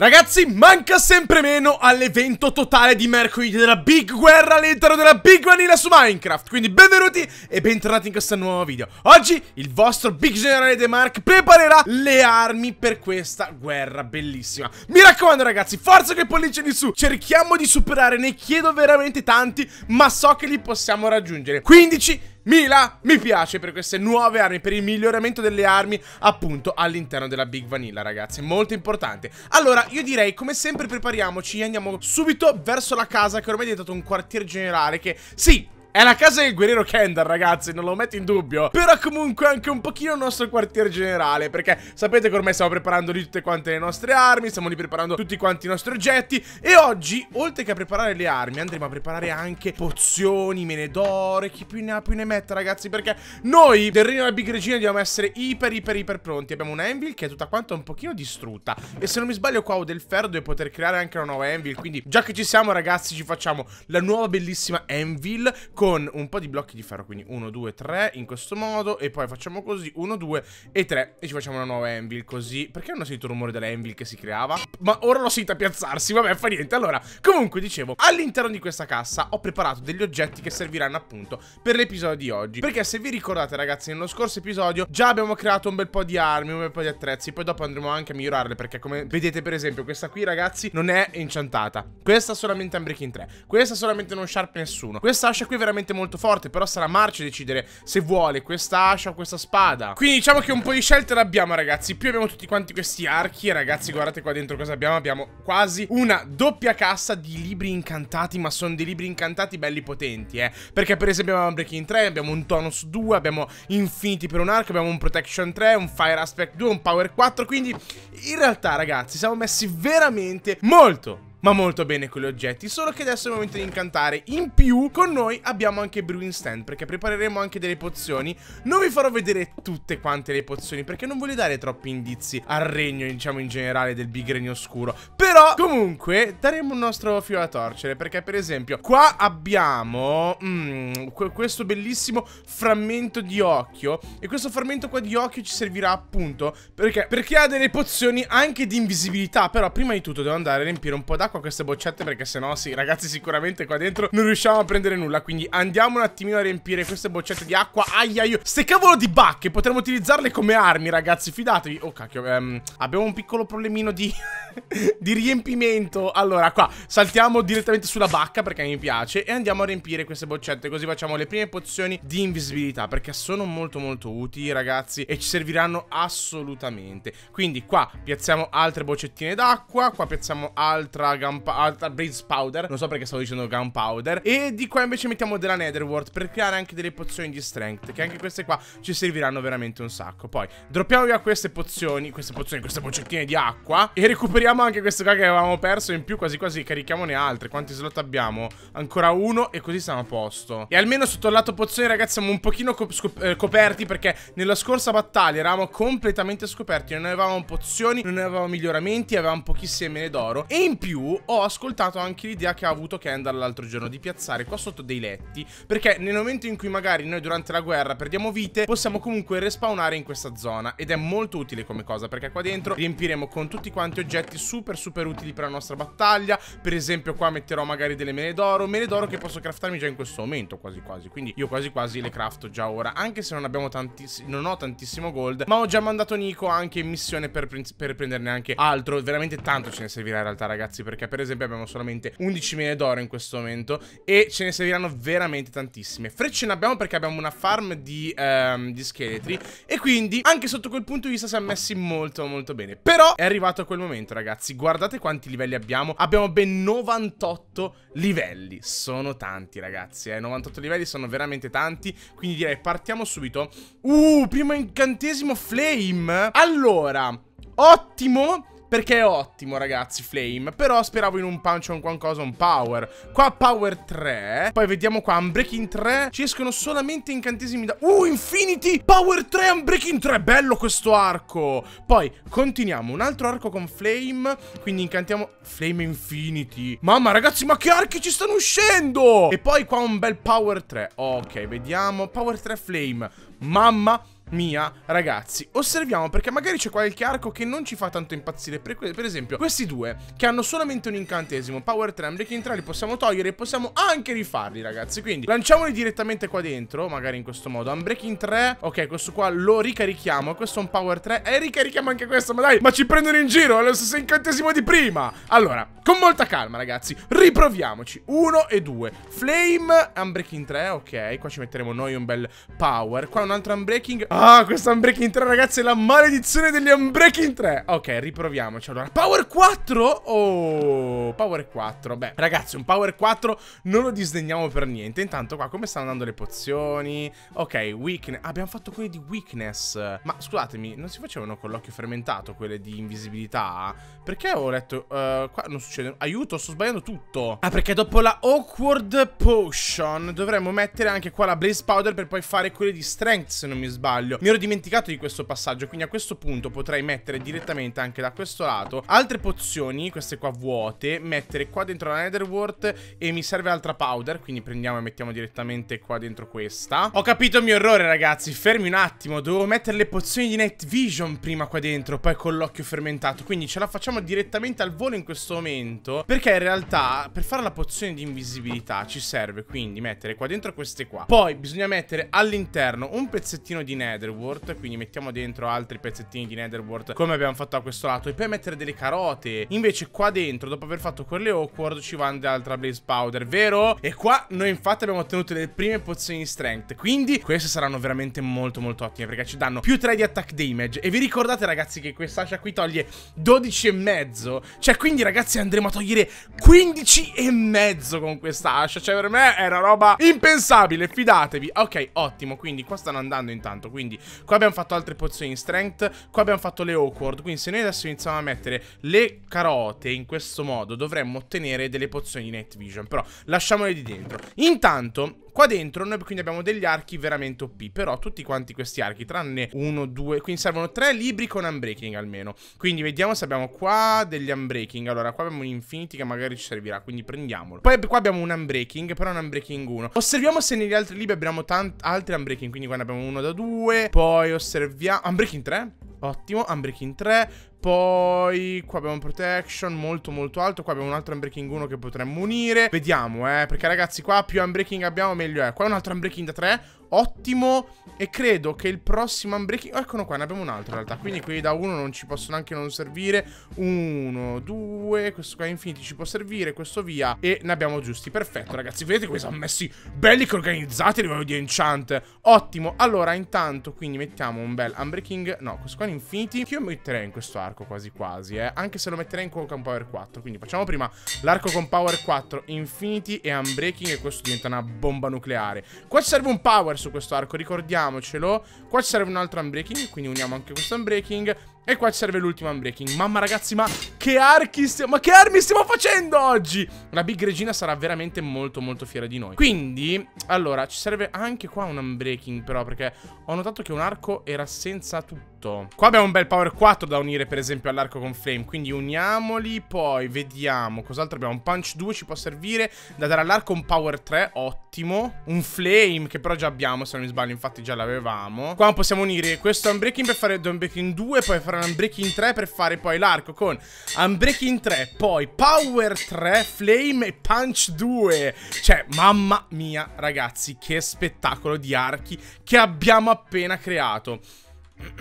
Ragazzi, manca sempre meno all'evento totale di mercoledì della Big Guerra all'interno della Big Vanilla su Minecraft. Quindi benvenuti e bentornati in questo nuovo video. Oggi il vostro Big Generale De Mark preparerà le armi per questa guerra bellissima. Mi raccomando ragazzi, forza che pollice di su. Cerchiamo di superare, ne chiedo veramente tanti, ma so che li possiamo raggiungere. 15 1000 mi piace per queste nuove armi, per il miglioramento delle armi appunto all'interno della Big Vanilla ragazzi, molto importante. Allora io direi come sempre prepariamoci e andiamo subito verso la casa che ormai è diventato un quartier generale che sì, è la casa del guerriero Kendall, ragazzi, non lo metto in dubbio. Però comunque anche un pochino il nostro quartier generale, perché sapete che ormai stiamo preparando lì tutte quante le nostre armi, stiamo lì preparando tutti quanti i nostri oggetti e oggi, oltre che a preparare le armi, andremo a preparare anche pozioni, menedore, chi più ne ha più ne mette, ragazzi, perché noi del Regno della Big Regina dobbiamo essere iper, iper, iper pronti. Abbiamo una Anvil che è tutta quanta un pochino distrutta e se non mi sbaglio qua ho del ferro dove poter creare anche una nuova Anvil, quindi già che ci siamo, ragazzi, ci facciamo la nuova bellissima Anvil con un po' di blocchi di ferro, quindi 1, 2, 3 in questo modo e poi facciamo così 1, 2 e 3 e ci facciamo una nuova anvil così. Perché non ho sentito il rumore dell'anvil che si creava? Ma ora l'ho sentita piazzarsi, vabbè fa niente. Allora, comunque dicevo, all'interno di questa cassa ho preparato degli oggetti che serviranno appunto per l'episodio di oggi. Perché se vi ricordate ragazzi, nello scorso episodio già abbiamo creato un bel po' di armi, un bel po' di attrezzi, poi dopo andremo anche a migliorarle perché come vedete per esempio questa qui ragazzi non è enchantata. Questa solamente è un breaking 3, questa solamente non sharp nessuno. Questa ascia qui veramente veramente molto forte Però sarà Marcio decidere se vuole questa ascia o questa spada Quindi diciamo che un po' di scelta l'abbiamo ragazzi Più abbiamo tutti quanti questi archi Ragazzi guardate qua dentro cosa abbiamo Abbiamo quasi una doppia cassa di libri incantati Ma sono dei libri incantati belli potenti eh Perché per esempio abbiamo Breaking 3 Abbiamo un Tonus 2 Abbiamo Infinity per un arco Abbiamo un Protection 3 Un Fire Aspect 2 Un Power 4 Quindi in realtà ragazzi siamo messi veramente molto ma molto bene con gli oggetti, solo che adesso è il momento di incantare. In più, con noi abbiamo anche Brewing Stand, perché prepareremo anche delle pozioni. Non vi farò vedere tutte quante le pozioni, perché non voglio dare troppi indizi al regno, diciamo, in generale, del Big Regno Oscuro. Però, comunque, daremo il nostro filo a torcere, perché, per esempio, qua abbiamo mm, questo bellissimo frammento di occhio, e questo frammento qua di occhio ci servirà appunto, perché? Perché ha delle pozioni anche di invisibilità, però prima di tutto devo andare a riempire un po' d'acqua l'acqua queste boccette perché sennò sì, ragazzi, sicuramente qua dentro non riusciamo a prendere nulla. Quindi andiamo un attimino a riempire queste boccette di acqua. Aia, io. Oh. Ste cavolo di bacche, potremmo utilizzarle come armi, ragazzi, fidatevi. Oh, cacchio, ehm, abbiamo un piccolo problemino di... di riempimento. Allora, qua saltiamo direttamente sulla bacca perché mi piace e andiamo a riempire queste boccette così facciamo le prime pozioni di invisibilità perché sono molto molto utili, ragazzi, e ci serviranno assolutamente. Quindi qua piazziamo altre boccettine d'acqua, qua piazziamo altra gunpowder, Blaze powder, non so perché stavo dicendo gunpowder E di qua invece mettiamo della netherworld per creare anche delle pozioni di strength Che anche queste qua ci serviranno veramente un sacco Poi droppiamo via queste pozioni, queste pozioni, queste boccettine di acqua E recuperiamo anche queste qua che avevamo perso in più quasi quasi carichiamone altre Quanti slot abbiamo? Ancora uno e così siamo a posto E almeno sotto il lato pozioni ragazzi siamo un pochino co eh, coperti perché nella scorsa battaglia eravamo completamente scoperti Non avevamo pozioni, non avevamo miglioramenti, avevamo pochissime mele d'oro E in più ho ascoltato anche l'idea che ha avuto Kendall l'altro giorno di piazzare qua sotto dei letti, perché nel momento in cui magari noi durante la guerra perdiamo vite, possiamo comunque respawnare in questa zona ed è molto utile come cosa, perché qua dentro riempiremo con tutti quanti oggetti super super utili per la nostra battaglia, per esempio qua metterò magari delle mele d'oro, mele d'oro che posso craftarmi già in questo momento quasi quasi, quindi io quasi quasi le crafto già ora, anche se non abbiamo tantissimo, non ho tantissimo gold, ma ho già mandato Nico anche in missione per, per prenderne anche altro, veramente tanto ce ne servirà in realtà ragazzi, perché perché per esempio abbiamo solamente 11.000 d'oro in questo momento e ce ne serviranno veramente tantissime. Frecce ne abbiamo perché abbiamo una farm di, ehm, di scheletri e quindi anche sotto quel punto di vista si è messi molto molto bene. Però è arrivato quel momento ragazzi, guardate quanti livelli abbiamo. Abbiamo ben 98 livelli, sono tanti ragazzi, eh? 98 livelli sono veramente tanti, quindi direi partiamo subito. Uh, primo incantesimo flame! Allora, ottimo! Perché è ottimo ragazzi Flame Però speravo in un punch o un qualcosa, un power Qua power 3 Poi vediamo qua unbreaking 3 Ci escono solamente incantesimi da... Uh infinity power 3 unbreaking 3 Bello questo arco Poi continuiamo un altro arco con Flame Quindi incantiamo Flame infinity Mamma ragazzi ma che archi ci stanno uscendo E poi qua un bel power 3 Ok vediamo power 3 Flame Mamma mia, ragazzi. Osserviamo perché magari c'è qualche arco che non ci fa tanto impazzire. Per, per, esempio, questi due che hanno solamente un incantesimo, Power Tram, Breaking 3 li possiamo togliere e possiamo anche rifarli, ragazzi. Quindi lanciamoli direttamente qua dentro, magari in questo modo. Unbreaking 3, ok, questo qua lo ricarichiamo. Questo è un Power 3 e eh, ricarichiamo anche questo, ma dai, ma ci prendono in giro, è lo stesso incantesimo di prima. Allora, con molta calma, ragazzi, riproviamoci. Uno e due, Flame, Unbreaking 3, ok, qua ci metteremo noi un bel Power. Qua un altro Unbreaking... Ah, Ah, questo Unbreaking 3, ragazzi, è la maledizione degli Unbreaking 3. Ok, riproviamoci. Allora, Power 4? Oh, Power 4. Beh, ragazzi, un Power 4 non lo disdegniamo per niente. Intanto qua, come stanno andando le pozioni? Ok, Weakness. abbiamo fatto quelle di Weakness. Ma, scusatemi, non si facevano con l'occhio fermentato quelle di Invisibilità? Perché ho letto... Uh, qua non succede... Aiuto, sto sbagliando tutto. Ah, perché dopo la Awkward Potion dovremmo mettere anche qua la Blaze Powder per poi fare quelle di Strength, se non mi sbaglio sbaglio Mi ero dimenticato di questo passaggio Quindi a questo punto potrei mettere direttamente anche da questo lato Altre pozioni, queste qua vuote Mettere qua dentro la netherwort E mi serve altra powder Quindi prendiamo e mettiamo direttamente qua dentro questa Ho capito il mio errore ragazzi Fermi un attimo Dovevo mettere le pozioni di night vision prima qua dentro Poi con l'occhio fermentato Quindi ce la facciamo direttamente al volo in questo momento Perché in realtà per fare la pozione di invisibilità Ci serve quindi mettere qua dentro queste qua Poi bisogna mettere all'interno un pezzettino di nether Netherworld Quindi mettiamo dentro altri pezzettini di Netherworld Come abbiamo fatto a questo lato E poi mettere delle carote Invece qua dentro dopo aver fatto quelle awkward Ci va dell'altra Blaze Powder Vero? E qua noi infatti abbiamo ottenuto le prime pozioni di strength Quindi queste saranno veramente molto molto ottime Perché ci danno più 3 di attack damage E vi ricordate ragazzi che quest'ascia qui toglie 12 e mezzo Cioè quindi ragazzi andremo a togliere 15 e mezzo con questa ascia Cioè per me è una roba impensabile Fidatevi Ok ottimo quindi qua stanno andando intanto Quindi quindi qua abbiamo fatto altre pozioni strength, qua abbiamo fatto le awkward. Quindi se noi adesso iniziamo a mettere le carote in questo modo dovremmo ottenere delle pozioni di night vision. Però lasciamole di dentro. Intanto Qua dentro noi quindi abbiamo degli archi veramente OP, però tutti quanti questi archi, tranne uno, due, quindi servono tre libri con unbreaking almeno. Quindi vediamo se abbiamo qua degli unbreaking, allora qua abbiamo un infinity che magari ci servirà, quindi prendiamolo. Poi qua abbiamo un unbreaking, però un unbreaking 1. Osserviamo se negli altri libri abbiamo altri unbreaking, quindi qua ne abbiamo uno da due, poi osserviamo... Unbreaking 3? Ottimo, Unbreaking 3 poi qua abbiamo un protection molto molto alto Qua abbiamo un altro unbreaking 1 che potremmo unire Vediamo eh Perché ragazzi qua più unbreaking abbiamo meglio è Qua un altro unbreaking da 3 ottimo e credo che il prossimo unbreaking... Oh, eccolo qua, ne abbiamo un altro in realtà, quindi quelli da uno non ci possono anche non servire. Uno, due, questo qua infiniti ci può servire, questo via. E ne abbiamo giusti, perfetto ragazzi, vedete come sono messi belli che organizzati a livello di enchant. Ottimo, allora intanto quindi mettiamo un bel unbreaking, no, questo qua è infiniti. Che io metterei in questo arco quasi quasi, eh, anche se lo metterei in quello con power 4. Quindi facciamo prima l'arco con power 4, infiniti e unbreaking e questo diventa una bomba nucleare. Qua serve un power, su questo arco, ricordiamocelo. Qua ci serve un altro unbreaking, quindi uniamo anche questo unbreaking. E qua ci serve l'ultimo unbreaking. Mamma ragazzi, ma che archi stiamo... Ma che armi stiamo facendo oggi? La big regina sarà veramente molto molto fiera di noi. Quindi, allora, ci serve anche qua un unbreaking però, perché ho notato che un arco era senza tutto. Qua abbiamo un bel power 4 da unire, per esempio, all'arco con flame. Quindi uniamoli, poi vediamo cos'altro abbiamo. Un punch 2 ci può servire da dare all'arco un power 3, ottimo. Un flame, che però già abbiamo, se non mi sbaglio, infatti già l'avevamo. Qua possiamo unire questo unbreaking per fare unbreaking 2, poi fare fare un unbreaking 3 per fare poi l'arco con unbreaking 3, poi power 3, flame e punch 2. Cioè, mamma mia, ragazzi, che spettacolo di archi che abbiamo appena creato.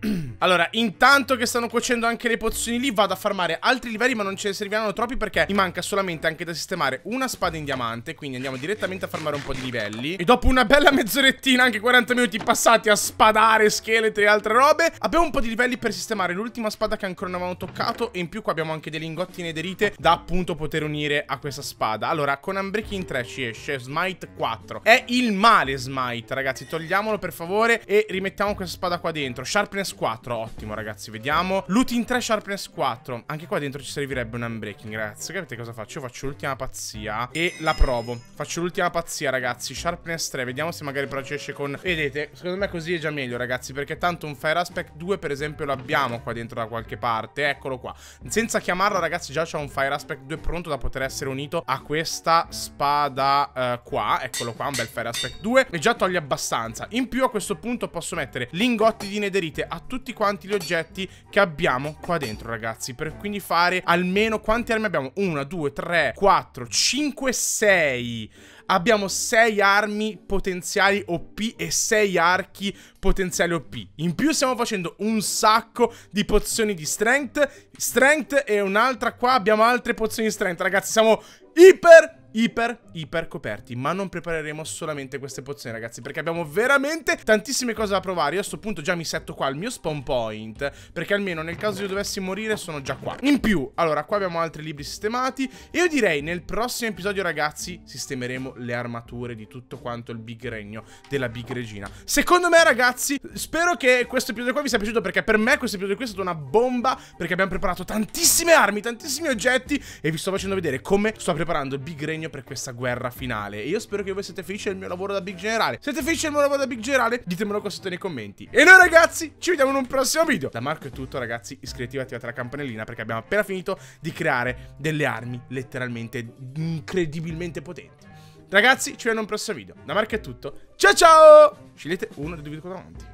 allora, intanto che stanno cuocendo anche le pozioni lì, vado a farmare altri livelli, ma non ce ne serviranno troppi perché mi manca solamente anche da sistemare una spada in diamante, quindi andiamo direttamente a farmare un po' di livelli. E dopo una bella mezzorettina, anche 40 minuti passati a spadare scheletri e altre robe, abbiamo un po' di livelli per sistemare l'ultima spada che ancora non avevamo toccato e in più qua abbiamo anche dei lingotti nederite da appunto poter unire a questa spada. Allora, con Unbreaking 3 ci esce Smite 4. È il male Smite, ragazzi, togliamolo per favore e rimettiamo questa spada qua dentro. Shadow Sharpness 4, ottimo ragazzi, vediamo Looting 3, Sharpness 4 Anche qua dentro ci servirebbe un unbreaking ragazzi Capite cosa faccio? Io faccio l'ultima pazzia E la provo Faccio l'ultima pazzia ragazzi Sharpness 3, vediamo se magari però ci esce con Vedete, secondo me così è già meglio ragazzi Perché tanto un Fire Aspect 2 per esempio L'abbiamo qua dentro da qualche parte Eccolo qua Senza chiamarlo, ragazzi già c'è un Fire Aspect 2 pronto da poter essere unito a questa spada eh, qua Eccolo qua, un bel Fire Aspect 2 E già toglie abbastanza In più a questo punto posso mettere lingotti di nederite riferite a tutti quanti gli oggetti che abbiamo qua dentro ragazzi Per quindi fare almeno quante armi abbiamo? 1, 2, 3, 4, 5, 6 Abbiamo 6 armi potenziali OP e 6 archi potenziali OP In più stiamo facendo un sacco di pozioni di strength Strength e un'altra qua abbiamo altre pozioni di strength Ragazzi siamo iper iper, iper coperti. Ma non prepareremo solamente queste pozioni, ragazzi, perché abbiamo veramente tantissime cose da provare. Io a questo punto già mi setto qua il mio spawn point, perché almeno nel caso io dovessi morire sono già qua. In più, allora, qua abbiamo altri libri sistemati. E io direi nel prossimo episodio, ragazzi, sistemeremo le armature di tutto quanto il big regno della big regina. Secondo me, ragazzi, spero che questo episodio qua vi sia piaciuto, perché per me questo episodio qui è stato una bomba, perché abbiamo preparato tantissime armi, tantissimi oggetti, e vi sto facendo vedere come sto preparando il big regno impegno per questa guerra finale. E io spero che voi siete felici del mio lavoro da Big Generale. Siete felici del mio lavoro da Big Generale? Ditemelo qua sotto nei commenti. E noi ragazzi, ci vediamo in un prossimo video. Da Marco è tutto ragazzi, iscrivetevi e attivate la campanellina perché abbiamo appena finito di creare delle armi letteralmente incredibilmente potenti. Ragazzi, ci vediamo in un prossimo video. Da Marco è tutto. Ciao ciao! Scegliete uno dei due video davanti.